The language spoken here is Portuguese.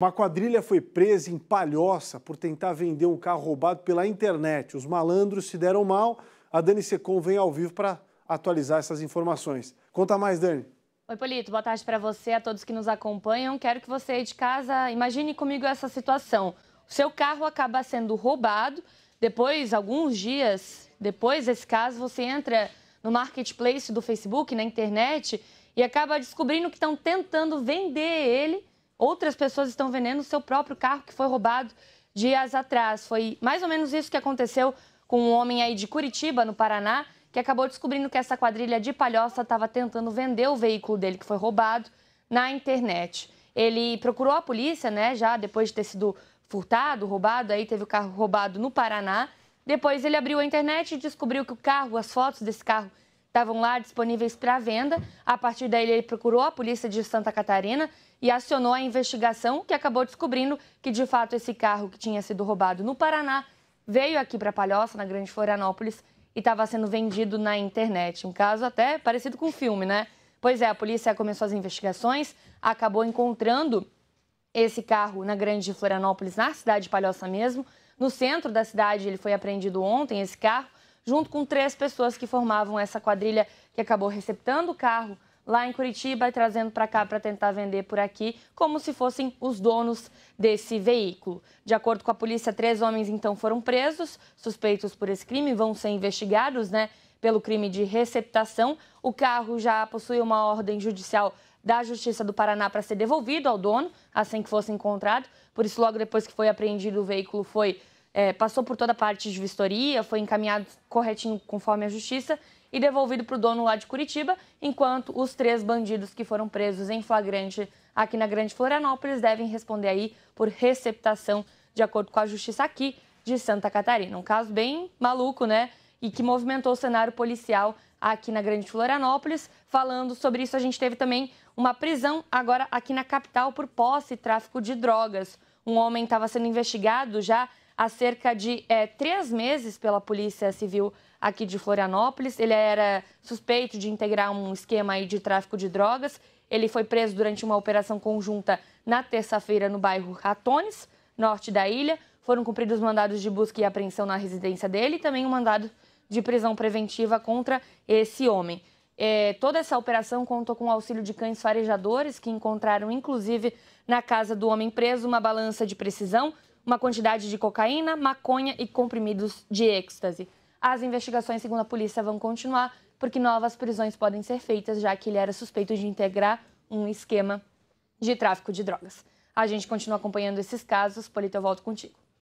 Uma quadrilha foi presa em Palhoça por tentar vender um carro roubado pela internet. Os malandros se deram mal. A Dani Secom vem ao vivo para atualizar essas informações. Conta mais, Dani. Oi, Polito. Boa tarde para você, a todos que nos acompanham. Quero que você aí de casa imagine comigo essa situação. O seu carro acaba sendo roubado. Depois, alguns dias depois desse caso, você entra no marketplace do Facebook, na internet, e acaba descobrindo que estão tentando vender ele Outras pessoas estão vendendo o seu próprio carro que foi roubado dias atrás. Foi mais ou menos isso que aconteceu com um homem aí de Curitiba, no Paraná, que acabou descobrindo que essa quadrilha de palhoça estava tentando vender o veículo dele que foi roubado na internet. Ele procurou a polícia, né, já depois de ter sido furtado, roubado, aí teve o carro roubado no Paraná. Depois ele abriu a internet e descobriu que o carro, as fotos desse carro estavam lá disponíveis para venda. A partir daí, ele procurou a polícia de Santa Catarina e acionou a investigação, que acabou descobrindo que, de fato, esse carro que tinha sido roubado no Paraná veio aqui para Palhoça, na Grande Florianópolis, e estava sendo vendido na internet. Um caso até parecido com um filme, né? Pois é, a polícia começou as investigações, acabou encontrando esse carro na Grande Florianópolis, na cidade de Palhoça mesmo. No centro da cidade, ele foi apreendido ontem, esse carro junto com três pessoas que formavam essa quadrilha que acabou receptando o carro lá em Curitiba e trazendo para cá para tentar vender por aqui, como se fossem os donos desse veículo. De acordo com a polícia, três homens então foram presos, suspeitos por esse crime, vão ser investigados, né, pelo crime de receptação. O carro já possui uma ordem judicial da Justiça do Paraná para ser devolvido ao dono assim que fosse encontrado. Por isso, logo depois que foi apreendido o veículo, foi é, passou por toda a parte de vistoria, foi encaminhado corretinho conforme a justiça e devolvido para o dono lá de Curitiba, enquanto os três bandidos que foram presos em flagrante aqui na Grande Florianópolis devem responder aí por receptação de acordo com a justiça aqui de Santa Catarina. Um caso bem maluco, né? E que movimentou o cenário policial aqui na Grande Florianópolis. Falando sobre isso, a gente teve também uma prisão agora aqui na capital por posse e tráfico de drogas. Um homem estava sendo investigado já há cerca de é, três meses pela Polícia Civil aqui de Florianópolis. Ele era suspeito de integrar um esquema de tráfico de drogas. Ele foi preso durante uma operação conjunta na terça-feira no bairro Ratones, norte da ilha. Foram cumpridos mandados de busca e apreensão na residência dele e também um mandado de prisão preventiva contra esse homem. É, toda essa operação contou com o auxílio de cães farejadores que encontraram, inclusive, na casa do homem preso, uma balança de precisão, uma quantidade de cocaína, maconha e comprimidos de êxtase. As investigações, segundo a polícia, vão continuar porque novas prisões podem ser feitas, já que ele era suspeito de integrar um esquema de tráfico de drogas. A gente continua acompanhando esses casos. Polito, eu volto contigo.